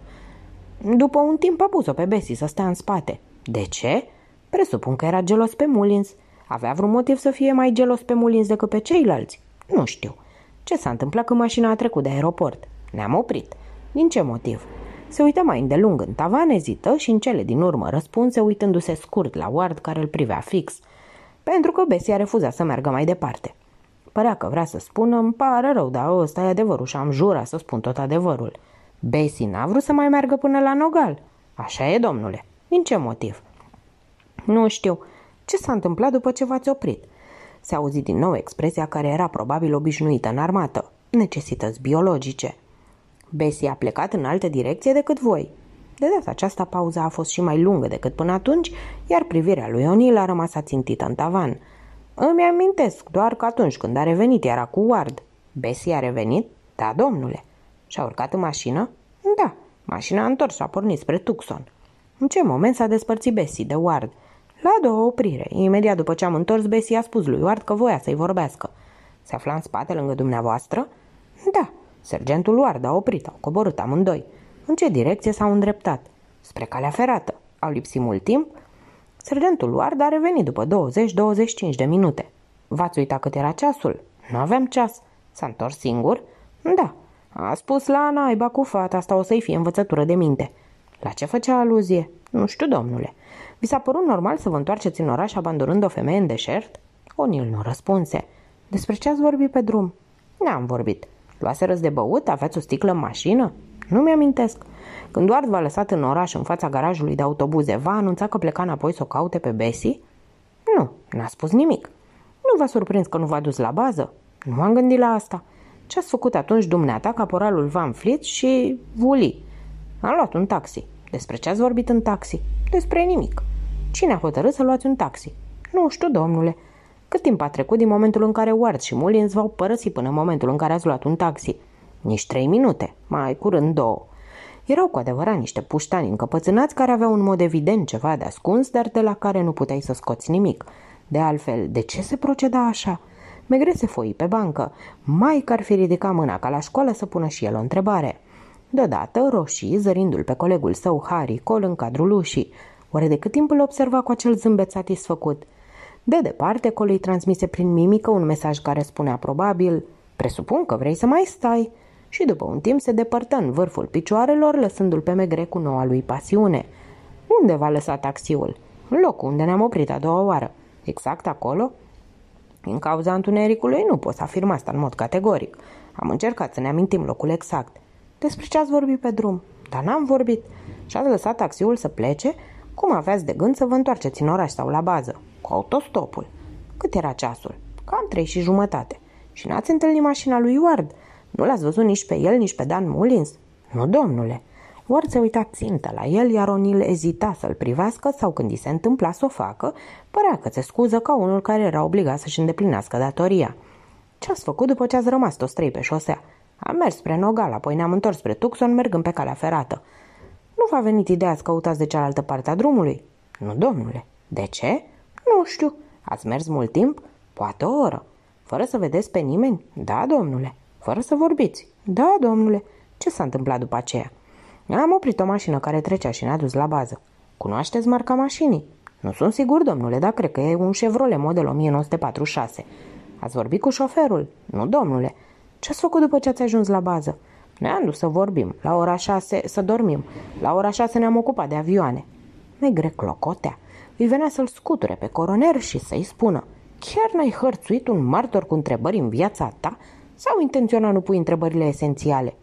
După un timp a pus-o pe Bessie să stea în spate. De ce? Presupun că era gelos pe Mulins. Avea vreun motiv să fie mai gelos pe Mulins decât pe ceilalți? Nu știu. Ce s-a întâmplat când mașina a trecut de aeroport? Ne-am oprit. Din ce motiv? Se uită mai îndelung în tavan, ezită și în cele din urmă răspunse uitându-se scurt la Ward care îl privea fix. Pentru că Bessie a refuzat să meargă mai departe. Părea că vrea să spună, îmi pare rău, dar ăsta e adevărul și am jurat să spun tot adevărul. Besi n-a vrut să mai meargă până la Nogal. Așa e, domnule. Din ce motiv? Nu știu. Ce s-a întâmplat după ce v-ați oprit? Se auzi din nou expresia care era probabil obișnuită în armată. Necesități biologice. Besi a plecat în altă direcție decât voi. De data aceasta pauza a fost și mai lungă decât până atunci, iar privirea lui Onil a rămas ațintită în tavan. Îmi amintesc doar că atunci când a revenit era cu Ward. Besi a revenit? Da, domnule. Și-a urcat în mașină? Da, mașina a întors și a pornit spre Tucson. În ce moment s-a despărțit Bessie de Ward? La două oprire. Imediat după ce am întors, Bessie a spus lui Ward că voia să-i vorbească. Se afla în spate lângă dumneavoastră? Da. Sergentul Ward a oprit, au coborât amândoi. În ce direcție s-au îndreptat? Spre calea ferată. Au lipsit mult timp? Sergentul Ward a revenit după 20-25 de minute. V-ați uitat cât era ceasul? Nu aveam ceas. S-a întors singur? Da. A spus la naiba cu fata, asta o să-i fie învățătură de minte. La ce făcea aluzie? Nu știu, domnule. Vi s-a părut normal să vă întoarceți în oraș abandonând o femeie în deșert? Onil nu răspunse. Despre ce ați vorbit pe drum? N-am vorbit. Luase Luaserăți de băut? Aveați o sticlă în mașină? Nu mi-amintesc. Când Doar v-a lăsat în oraș în fața garajului de autobuze, va anunța că pleca înapoi să o caute pe Bessie? Nu, n-a spus nimic. Nu v-a surprins că nu v-a dus la bază? Nu m-am gândit la asta. Ce-ați făcut atunci dumneata, caporalul Van Fleet și Vuli? Am luat un taxi. Despre ce ați vorbit în taxi? Despre nimic. Cine a hotărât să luați un taxi? Nu știu, domnule. Cât timp a trecut din momentul în care Ward și Mullins v-au părăsit până în momentul în care ați luat un taxi? Nici trei minute, mai curând două. Erau cu adevărat niște puștani încăpățânați care aveau un mod evident ceva de ascuns, dar de la care nu puteai să scoți nimic. De altfel, de ce se proceda așa? Megre se foi pe bancă. Mai că ar fi ridicat mâna ca la școală să pună și el o întrebare. Deodată, roșii, zărindu-l pe colegul său, Harry, col în cadrul ușii. Oare de cât timp îl observa cu acel zâmbet satisfăcut? De departe, col îi transmise prin mimică un mesaj care spunea probabil Presupun că vrei să mai stai. Și după un timp se depărtă în vârful picioarelor, lăsându-l pe Megre cu noua lui pasiune. Unde va lăsa taxiul? În locul unde ne-am oprit a doua oară. Exact acolo? Din cauza întunericului nu pot să afirm asta în mod categoric. Am încercat să ne amintim locul exact. Despre ce ați vorbit pe drum? Dar n-am vorbit. Și ați lăsat taxiul să plece? Cum aveați de gând să vă întoarceți în oraș sau la bază? Cu autostopul. Cât era ceasul? Cam trei și jumătate. Și n-ați întâlnit mașina lui Ward? Nu l-ați văzut nici pe el, nici pe Dan Mullins? Nu, domnule. Ward se uita țintă la el, iar onil ezita să-l privească sau când i se întâmpla să o facă, părea că se scuză ca unul care era obligat să-și îndeplinească datoria. Ce ați făcut după ce ați rămas toți trei pe șosea? Am mers spre Nogal, apoi ne-am întors spre Tucson, mergând pe calea ferată. Nu v-a venit ideea să căutați de cealaltă parte a drumului? Nu, domnule. De ce? Nu știu. Ați mers mult timp? Poate o oră. Fără să vedeți pe nimeni? Da, domnule. Fără să vorbiți? Da, domnule. Ce s-a întâmplat după aceea? Am oprit o mașină care trecea și ne-a dus la bază. Cunoașteți marca mașinii? Nu sunt sigur, domnule, dar cred că e un Chevrolet model 1946. Ați vorbit cu șoferul? Nu, domnule. Ce ați făcut după ce ați ajuns la bază? Ne-am dus să vorbim, la ora 6 să dormim, la ora 6 ne-am ocupat de avioane. Megre clocotea. Îi venea să-l scuture pe coroner și să-i spună Chiar n-ai hărțuit un martor cu întrebări în viața ta? Sau intenționa nu pui întrebările esențiale?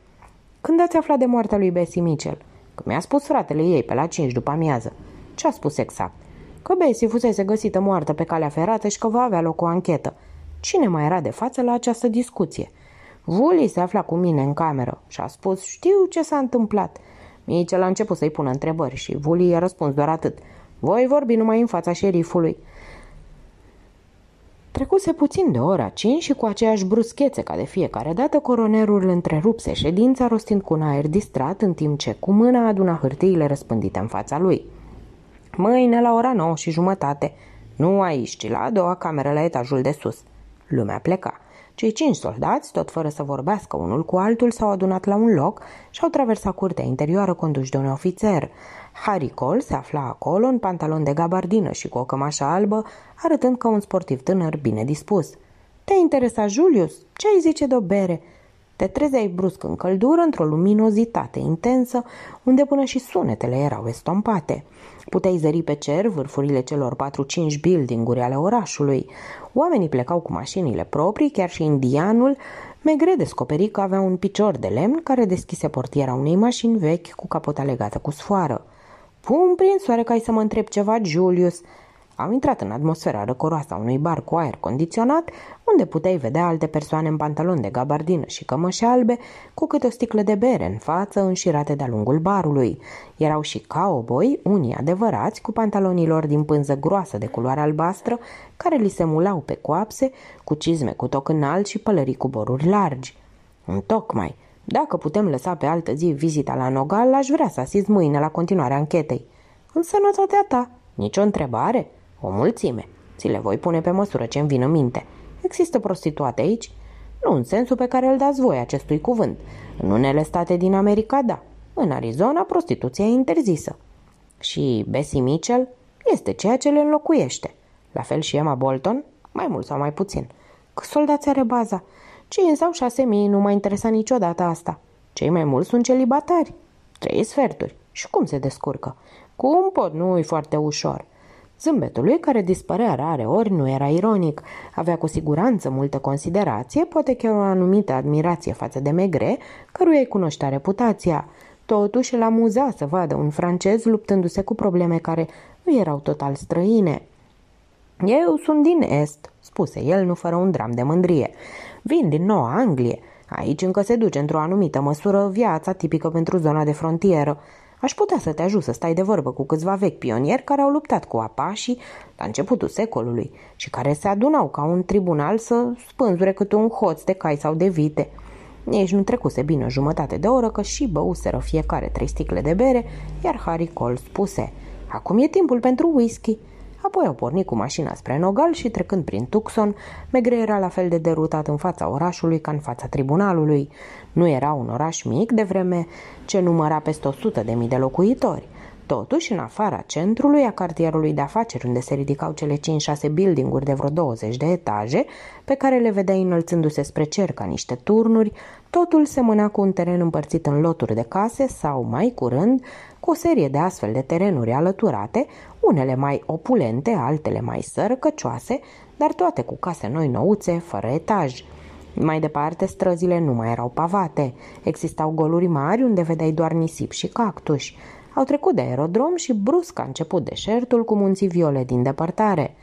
Când ați aflat de moartea lui Bessie Mitchell? Că mi-a spus fratele ei pe la cinci după amiază. Ce a spus exact? Că Bessie fusese găsită moartă pe calea ferată și că va avea loc o anchetă. Cine mai era de față la această discuție? Vuli se afla cu mine în cameră și a spus, știu ce s-a întâmplat. Mitchell a început să-i pună întrebări și Vuli i-a răspuns doar atât. Voi vorbi numai în fața șerifului. Trecuse puțin de ora 5 și cu aceeași bruschețe ca de fiecare dată, coronerul întrerupse ședința rostind cu un aer distrat în timp ce cu mâna aduna hârtiile răspândite în fața lui. Mâine la ora 9 și jumătate, nu aici, ci la a doua cameră la etajul de sus. Lumea pleca. Cei cinci soldați, tot fără să vorbească unul cu altul, s-au adunat la un loc și au traversat curtea interioară conduși de un ofițer. Harry Cole se afla acolo în pantalon de gabardină și cu o cămașă albă, arătând ca un sportiv tânăr bine dispus. Te interesa, Julius? Ce ai zice de o bere?" Te trezeai brusc în căldură, într-o luminozitate intensă, unde până și sunetele erau estompate. Puteai zări pe cer vârfurile celor 4-5 buildinguri ale orașului. Oamenii plecau cu mașinile proprii, chiar și indianul, Megre descoperi că avea un picior de lemn care deschise portiera unei mașini vechi cu capota legată cu sfoară. Pum prin soare ca să mă întreb ceva, Julius. Am intrat în atmosfera răcoroasă a unui bar cu aer condiționat, unde puteai vedea alte persoane în pantaloni de gabardină și cămăși albe, cu câte o sticlă de bere în față, înșirate de-a lungul barului. Erau și cowboy, unii adevărați, cu pantalonii lor din pânză groasă de culoare albastră, care li se mulau pe coapse, cu cizme cu toc înalt și pălării cu boruri largi. Întocmai, dacă putem lăsa pe altă zi vizita la Nogal, aș vrea să asist mâine la continuarea anchetei. În sănătatea ta, nicio întrebare? O mulțime. Ți le voi pune pe măsură ce îmi vin în minte. Există prostituate aici? Nu în sensul pe care îl dați voi acestui cuvânt. În unele state din America, da. În Arizona, prostituția e interzisă. Și Bessie Mitchell este ceea ce le înlocuiește. La fel și Emma Bolton, mai mult sau mai puțin. Că soldați are baza. 5 sau 6 mii nu m-a interesat niciodată asta. Cei mai mulți sunt celibatari. Trei sferturi. Și cum se descurcă? Cum pot? Nu-i foarte ușor. Zâmbetul lui, care dispărea rare ori, nu era ironic. Avea cu siguranță multă considerație, poate chiar o anumită admirație față de Megre, căruia îi cunoștea reputația. Totuși îl amuza să vadă un francez luptându-se cu probleme care nu erau total străine. Eu sunt din Est, spuse el, nu fără un dram de mândrie. Vin din Noua Anglie. Aici încă se duce într-o anumită măsură viața tipică pentru zona de frontieră. Aș putea să te ajut să stai de vorbă cu câțiva vechi pionieri care au luptat cu apașii la începutul secolului și care se adunau ca un tribunal să spânzure câte un hoț de cai sau de vite. Nici nu trecuse bine o jumătate de oră că și băuseră fiecare trei sticle de bere, iar Harry Cole spuse Acum e timpul pentru whisky. Apoi au pornit cu mașina spre Nogal și trecând prin Tucson, Megre era la fel de derutat în fața orașului ca în fața tribunalului. Nu era un oraș mic de vreme ce număra peste 100 de mii de locuitori. Totuși, în afara centrului, a cartierului de afaceri, unde se ridicau cele 5-6 buildinguri de vreo 20 de etaje, pe care le vedea înălțându-se spre cer ca niște turnuri, totul semăna cu un teren împărțit în loturi de case sau, mai curând, cu o serie de astfel de terenuri alăturate, unele mai opulente, altele mai sărăcăcioase, dar toate cu case noi nouțe, fără etaj. Mai departe, străzile nu mai erau pavate. Existau goluri mari unde vedeai doar nisip și cactuși. Au trecut de aerodrom și brusc a început deșertul cu munții viole din depărtare.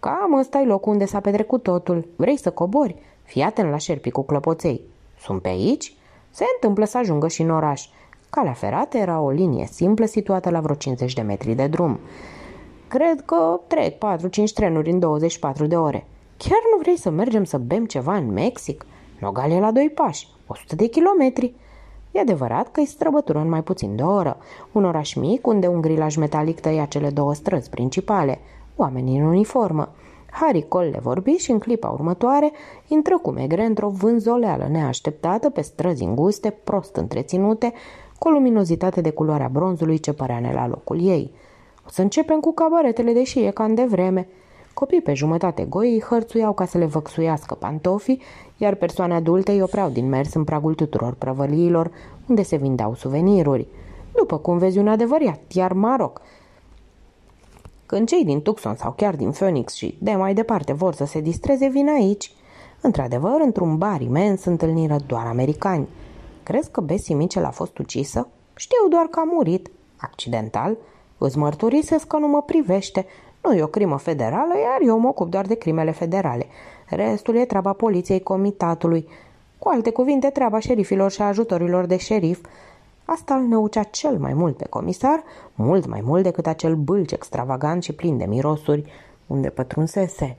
Cam ăsta e locul unde s-a petrecut totul. Vrei să cobori? Fii atent la șerpii cu clopoței. Sunt pe aici? Se întâmplă să ajungă și în oraș. Calea ferată era o linie simplă situată la vreo 50 de metri de drum. Cred că trec 4-5 trenuri în 24 de ore. Chiar nu vrei să mergem să bem ceva în Mexic? Nogal e la doi pași, 100 de kilometri. E adevărat că îi străbătură în mai puțin de o oră. Un oraș mic unde un grilaj metalic tăia cele două străzi principale. Oamenii în uniformă. Harry Cole le vorbi și în clipa următoare intră cu megre într-o vânzoleală neașteptată pe străzi înguste, prost întreținute, cu o luminozitate de culoarea bronzului ce părea ne la locul ei. Să începem cu cabaretele, deși e cam de vreme. Copii pe jumătate goi îi hărțuiau ca să le văxuiască pantofii, iar persoane adulte îi opreau din mers în pragul tuturor prăvăliilor, unde se vindeau suveniruri. După cum vezi un adevărat, iar Maroc. Când cei din Tucson sau chiar din Phoenix și de mai departe vor să se distreze, vin aici. Într-adevăr, într-un bar imens întâlniră doar americani. Crezi că Bessie Mitchell a fost ucisă? Știu doar că a murit, accidental, Îți mărturisesc că nu mă privește. Nu e o crimă federală, iar eu mă ocup doar de crimele federale. Restul e treaba poliției comitatului. Cu alte cuvinte, treaba șerifilor și ajutorilor de șerif. Asta îl năucea cel mai mult pe comisar, mult mai mult decât acel bâlci extravagant și plin de mirosuri, unde pătrunsese.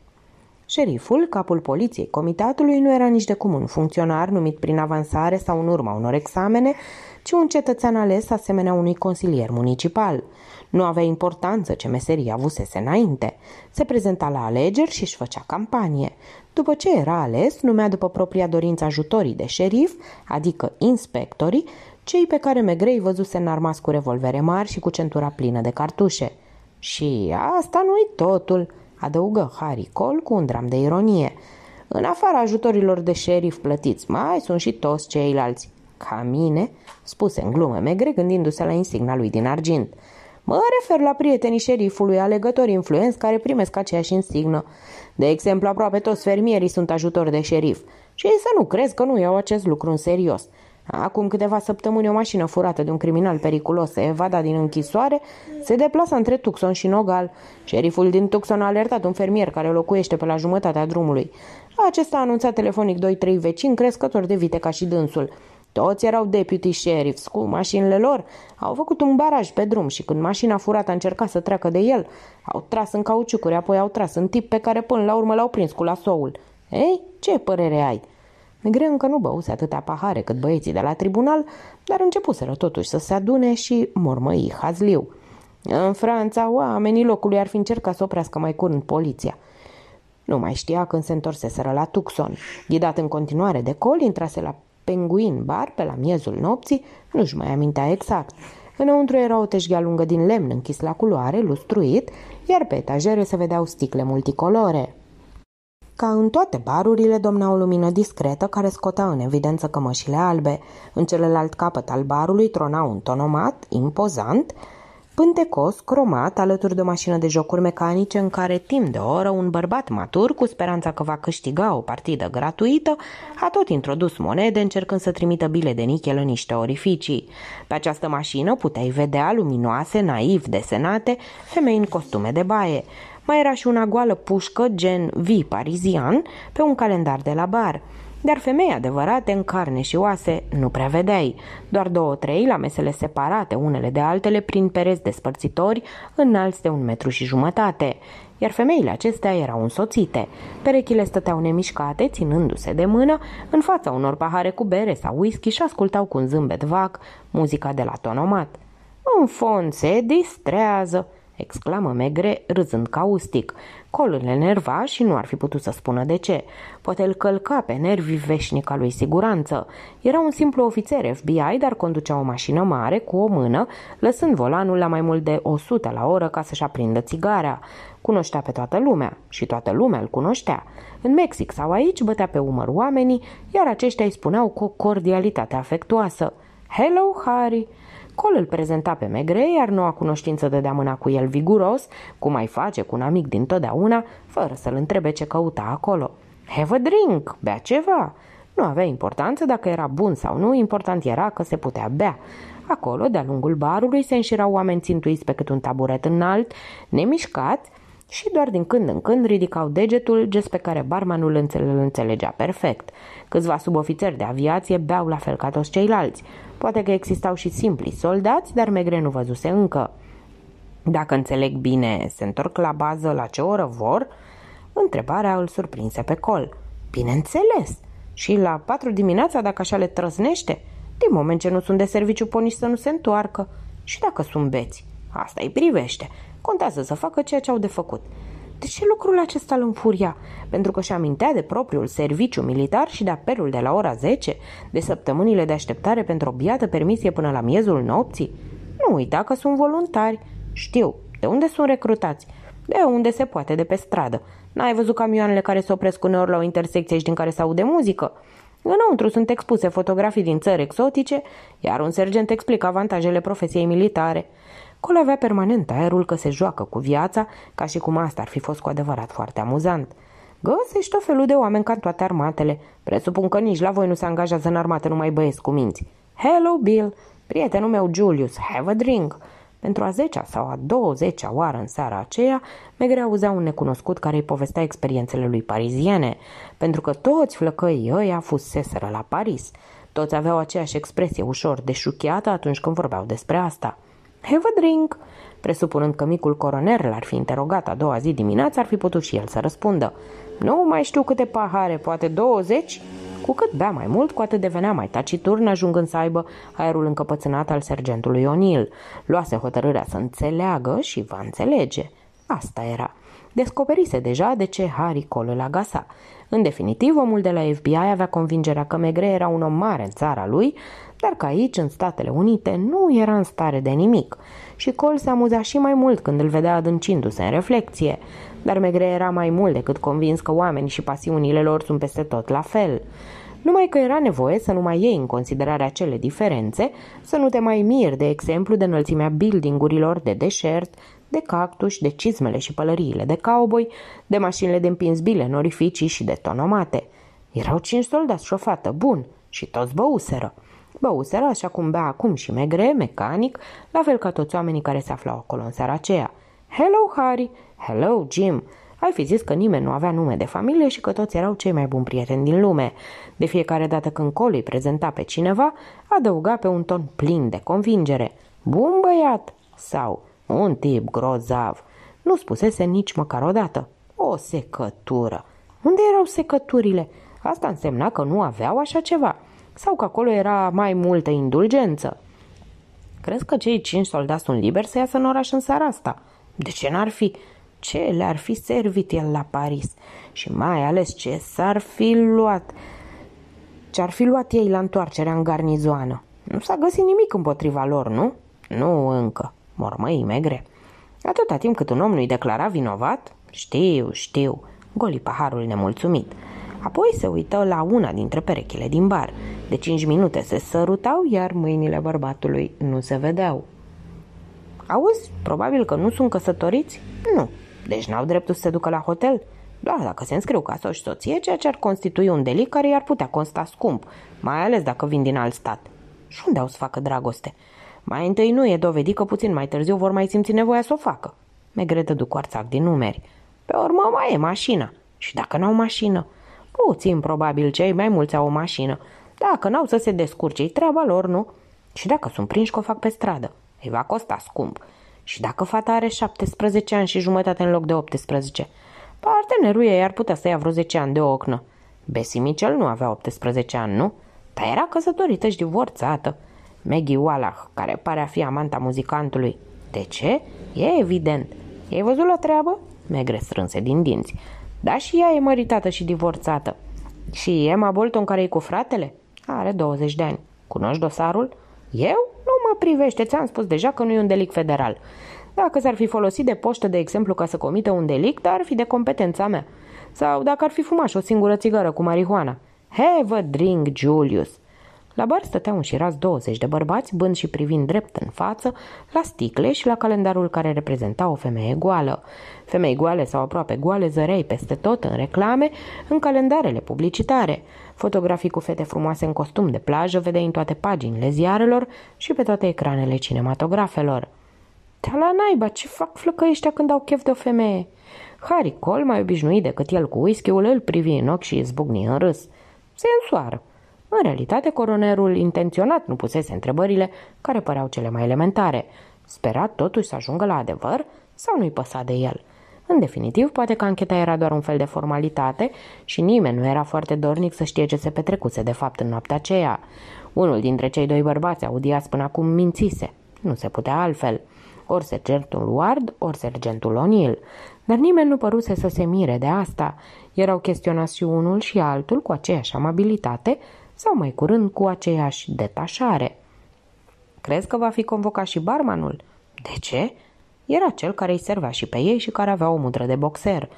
Șeriful, capul poliției comitatului, nu era nici de cum un funcționar numit prin avansare sau în urma unor examene, ci un cetățean ales asemenea unui consilier municipal. Nu avea importanță ce meserie avusese înainte. Se prezenta la alegeri și își făcea campanie. După ce era ales, numea după propria dorință ajutorii de șerif, adică inspectorii, cei pe care Megrei văzuse înarmați cu revolvere mari și cu centura plină de cartușe. Și asta nu-i totul, adăugă Harry Cole cu un dram de ironie. În afara ajutorilor de șerif plătiți, mai sunt și toți ceilalți. Ca mine, spuse în glumă Megre gândindu-se la insigna lui din argint. Mă refer la prietenii șerifului, alegători influenți care primesc aceeași insignă. De exemplu, aproape toți fermierii sunt ajutori de șerif. Și să nu crezi că nu iau acest lucru în serios. Acum câteva săptămâni o mașină furată de un criminal periculos se evada din închisoare, se deplasa între Tucson și Nogal. Șeriful din Tucson a alertat un fermier care locuiește pe la jumătatea drumului. Acesta a anunțat telefonic doi-trei vecini crescători de vite ca și dânsul. Toți erau deputy sheriffs cu mașinile lor. Au făcut un baraj pe drum și când mașina furată a încercat să treacă de el, au tras în cauciucuri, apoi au tras în tip pe care până la urmă l-au prins cu lasoul. Ei, ce părere ai? Negre încă nu băuse atâtea pahare cât băieții de la tribunal, dar începuseră totuși să se adune și mormăi hazliu. În Franța, oamenii locului ar fi încercat să oprească mai curând poliția. Nu mai știa când se întorseseră la Tucson. Ghidat în continuare de col, intrase la Penguin Bar pe la miezul nopții, nu-și mai amintea exact. Înăuntru era o teșghea lungă din lemn închis la culoare, lustruit, iar pe etajere se vedeau sticle multicolore. Ca în toate barurile domna o lumină discretă care scotea în evidență cămășile albe. În celălalt capăt al barului trona un tonomat, impozant, Pântecos, cromat, alături de o mașină de jocuri mecanice în care timp de o oră un bărbat matur, cu speranța că va câștiga o partidă gratuită, a tot introdus monede încercând să trimită bile de nichel în niște orificii. Pe această mașină puteai vedea luminoase, naiv desenate, femei în costume de baie. Mai era și una goală pușcă gen vi parizian pe un calendar de la bar dar femei adevărate în carne și oase nu prea vedeai, doar două-trei la mesele separate unele de altele prin pereți despărțitori înalți de un metru și jumătate, iar femeile acestea erau însoțite. Perechile stăteau nemișcate, ținându-se de mână, în fața unor pahare cu bere sau whisky și ascultau cu un zâmbet vac, muzica de la tonomat. În fond se distrează!" exclamă Megre, râzând caustic. Colul le enerva și nu ar fi putut să spună de ce. Poate îl călca pe nervii veșnica lui siguranță. Era un simplu ofițer FBI, dar conducea o mașină mare cu o mână, lăsând volanul la mai mult de 100 la oră ca să-și aprindă țigara. Cunoștea pe toată lumea și toată lumea îl cunoștea. În Mexic sau aici bătea pe umăr oamenii, iar aceștia îi spuneau cu o cordialitate afectuoasă. Hello, Harry! Col îl prezenta pe Megre, iar noua cunoștință de mâna cu el viguros, cum mai face cu un amic din totdeauna, fără să-l întrebe ce căuta acolo. Have a drink, bea ceva. Nu avea importanță dacă era bun sau nu, important era că se putea bea. Acolo, de-a lungul barului, se înșirau oameni țintuiți pe cât un taburet înalt, nemișcați, și doar din când în când ridicau degetul, gest pe care barmanul îl înțelegea perfect. Câțiva subofițeri de aviație beau la fel ca toți ceilalți. Poate că existau și simpli soldați, dar Megre nu văzuse încă. Dacă înțeleg bine, se întorc la bază la ce oră vor? Întrebarea îl surprinse pe col. Bineînțeles! Și la patru dimineața, dacă așa le trăznește? Din moment ce nu sunt de serviciu, ponici să nu se întoarcă. Și dacă sunt beți? Asta îi privește. Contează să facă ceea ce au de făcut. De ce lucrul acesta îl înfuria? Pentru că și amintea de propriul serviciu militar și de apelul de la ora 10, de săptămânile de așteptare pentru o biată permisie până la miezul nopții? Nu uita că sunt voluntari. Știu. De unde sunt recrutați? De unde se poate, de pe stradă. N-ai văzut camioanele care se opresc uneori la o intersecție și din care se aude muzică? Înăuntru sunt expuse fotografii din țări exotice, iar un sergent explică avantajele profesiei militare – Col avea permanent aerul că se joacă cu viața, ca și cum asta ar fi fost cu adevărat foarte amuzant. Găsești tot felul de oameni ca în toate armatele. Presupun că nici la voi nu se angajează în armată numai băieți cu minți. Hello, Bill! Prietenul meu, Julius, have a drink! Pentru a zecea sau a douăzecea oară în seara aceea, Megre auzea un necunoscut care îi povestea experiențele lui pariziene, pentru că toți flăcăii ăia fuseseră la Paris. Toți aveau aceeași expresie ușor deșuchiată atunci când vorbeau despre asta – Have a drink. Presupunând că micul coroner l-ar fi interogat a doua zi dimineață, ar fi putut și el să răspundă. Nu mai știu câte pahare, poate 20? Cu cât bea mai mult, cu atât devenea mai taciturn, ajungând să aibă aerul încăpățânat al sergentului O'Neill. Luase hotărârea să înțeleagă și va înțelege. Asta era. Descoperise deja de ce Harry Cole îl agasa. În definitiv, omul de la FBI avea convingerea că Megre era un om mare în țara lui, dar că aici, în Statele Unite, nu era în stare de nimic și Col se amuza și mai mult când îl vedea adâncindu-se în reflexie, dar Megre era mai mult decât convins că oamenii și pasiunile lor sunt peste tot la fel. Numai că era nevoie să nu mai iei în considerare acele diferențe, să nu te mai miri, de exemplu, de înălțimea buildingurilor de deșert, de cactus, de cizmele și pălăriile de cowboy, de mașinile de împins bile în orificii și de tonomate. Erau cinci soldați și o fată, bun, și toți băuseră. Băuseră așa cum bea acum și megre, mecanic, la fel ca toți oamenii care se aflau acolo în seara aceea. Hello, Harry! Hello, Jim! Ai fi zis că nimeni nu avea nume de familie și că toți erau cei mai buni prieteni din lume. De fiecare dată când Cole îi prezenta pe cineva, adăuga pe un ton plin de convingere. Bun băiat! Sau un tip grozav! Nu spusese nici măcar o dată. O secătură! Unde erau secăturile? Asta însemna că nu aveau așa ceva – sau că acolo era mai multă indulgență. Crezi că cei cinci soldați sunt liberi să iasă în oraș în seara asta? De ce n-ar fi? Ce le-ar fi servit el la Paris? Și mai ales ce s-ar fi luat? Ce-ar fi luat ei la întoarcerea în garnizoană? Nu s-a găsit nimic împotriva lor, nu? Nu încă, mormăi megre. Atâta timp cât un om nu-i declara vinovat, știu, știu, goli paharul nemulțumit. Apoi se uită la una dintre perechile din bar. De cinci minute se sărutau, iar mâinile bărbatului nu se vedeau. Auzi, probabil că nu sunt căsătoriți? Nu. Deci n-au dreptul să se ducă la hotel? Doar dacă se înscriu ca soț și soție, ceea ce ar constitui un delic care i-ar putea consta scump, mai ales dacă vin din alt stat. Și unde au să facă dragoste? Mai întâi nu e dovedit că puțin mai târziu vor mai simți nevoia să o facă. Megretă duc coarțac din numeri. Pe urmă mai e mașina. Și dacă n-au mașină? Puțin probabil cei mai mulți au o mașină. Dacă n-au să se descurce, treaba lor, nu? Și dacă sunt prinși că o fac pe stradă, îi va costa scump. Și dacă fata are 17 ani și jumătate în loc de 18, partenerul ei ar putea să ia vreo 10 ani de ocnă. Bessie Mitchell nu avea 18 ani, nu? Dar era căsătorită și divorțată. Maggie Wallach, care pare a fi amanta muzicantului. De ce? E evident. Ei văzut la treabă? Megre strânse din dinți. Da, și ea e măritată și divorțată. Și Emma Bolton care e cu fratele? Are 20 de ani. Cunoști dosarul? Eu? Nu mă privește, ți-am spus deja că nu e un delict federal. Dacă s-ar fi folosit de poștă, de exemplu, ca să comită un delict, ar fi de competența mea. Sau dacă ar fi fumat și o singură țigară cu marihuana. Have a drink, Julius. La bar stăteau înșirați 20 de bărbați, bând și privind drept în față, la sticle și la calendarul care reprezenta o femeie goală. Femei goale sau aproape goale zărei peste tot în reclame, în calendarele publicitare. Fotografii cu fete frumoase în costum de plajă vedeai în toate paginile ziarelor și pe toate ecranele cinematografelor. Dar la naiba, ce fac flăcăi când au chef de o femeie? Harry Cole, mai obișnuit decât el cu whisky-ul, îl privi în ochi și izbucni în râs. Se însoară. În realitate, coronerul intenționat nu pusese întrebările care păreau cele mai elementare. Spera totuși să ajungă la adevăr sau nu-i păsa de el. În definitiv, poate că ancheta era doar un fel de formalitate și nimeni nu era foarte dornic să știe ce se petrecuse de fapt în noaptea aceea. Unul dintre cei doi bărbați audiați până acum mințise. Nu se putea altfel. Ori sergentul Ward, ori sergentul O'Neill. Dar nimeni nu păruse să se mire de asta. Erau chestionați și unul și altul cu aceeași amabilitate sau mai curând cu aceeași detașare. Crezi că va fi convocat și barmanul? De ce? Era cel care îi servea și pe ei și care avea o mudră de boxer.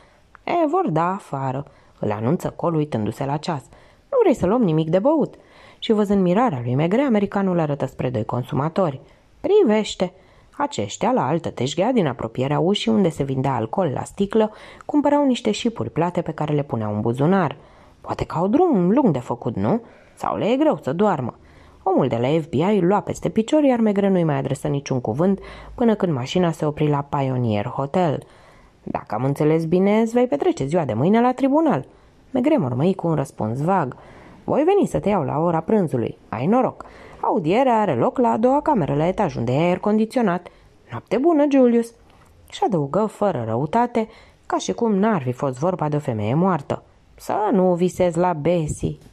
E, vor da afară, îl anunță Col uitându-se la ceas. Nu vrei să luăm nimic de băut? Și văzând mirarea lui Megre, americanul arătă spre doi consumatori. Privește! Aceștia, la altă teșghea din apropierea ușii unde se vindea alcool la sticlă, cumpărau niște șipuri plate pe care le puneau în buzunar. Poate că au drum lung de făcut, nu? Sau le e greu să doarmă. Omul de la FBI îl lua peste picior, iar Megre nu-i mai adresă niciun cuvânt până când mașina se opri la Pioneer Hotel. Dacă am înțeles bine, îți vei petrece ziua de mâine la tribunal. Megre mormăi cu un răspuns vag. Voi veni să te iau la ora prânzului. Ai noroc. Audierea are loc la a doua cameră, la etaj unde e aer condiționat. Noapte bună, Julius! Și adăugă fără răutate, ca și cum n-ar fi fost vorba de o femeie moartă. Să nu visezi la Bessie.